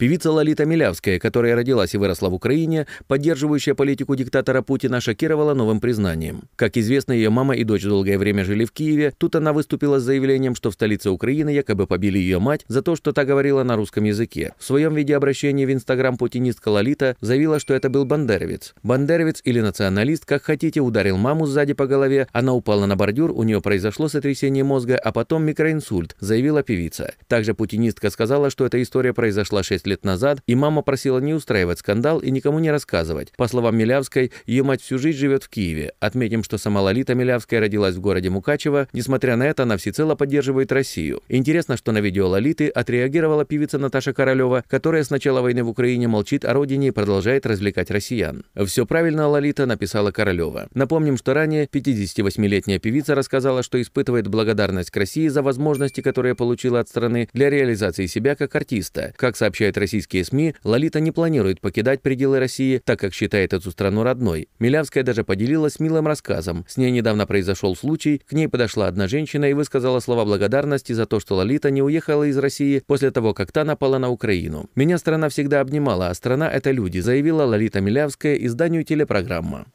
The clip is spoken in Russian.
Певица Лолита Милявская, которая родилась и выросла в Украине, поддерживающая политику диктатора Путина, шокировала новым признанием. Как известно, ее мама и дочь долгое время жили в Киеве. Тут она выступила с заявлением, что в столице Украины якобы побили ее мать за то, что та говорила на русском языке. В своем видеообращении в Инстаграм путинистка Лолита заявила, что это был бандеровец. Бандеровец или националист, как хотите, ударил маму сзади по голове, она упала на бордюр, у нее произошло сотрясение мозга, а потом микроинсульт, заявила певица. Также путинистка сказала, что эта история произошла 6 лет назад, и мама просила не устраивать скандал и никому не рассказывать. По словам Милявской, ее мать всю жизнь живет в Киеве. Отметим, что сама Лолита Милявская родилась в городе Мукачево. Несмотря на это, она всецело поддерживает Россию. Интересно, что на видео Лолиты отреагировала певица Наташа Королева, которая с начала войны в Украине молчит о родине и продолжает развлекать россиян. «Все правильно, Лолита», — написала Королева. Напомним, что ранее 58-летняя певица рассказала, что испытывает благодарность к России за возможности, которые получила от страны для реализации себя как артиста. Как сообщает российские СМИ, Лолита не планирует покидать пределы России, так как считает эту страну родной. Милявская даже поделилась милым рассказом. С ней недавно произошел случай, к ней подошла одна женщина и высказала слова благодарности за то, что Лолита не уехала из России после того, как та напала на Украину. «Меня страна всегда обнимала, а страна – это люди», заявила Лолита Милявская изданию телепрограмма.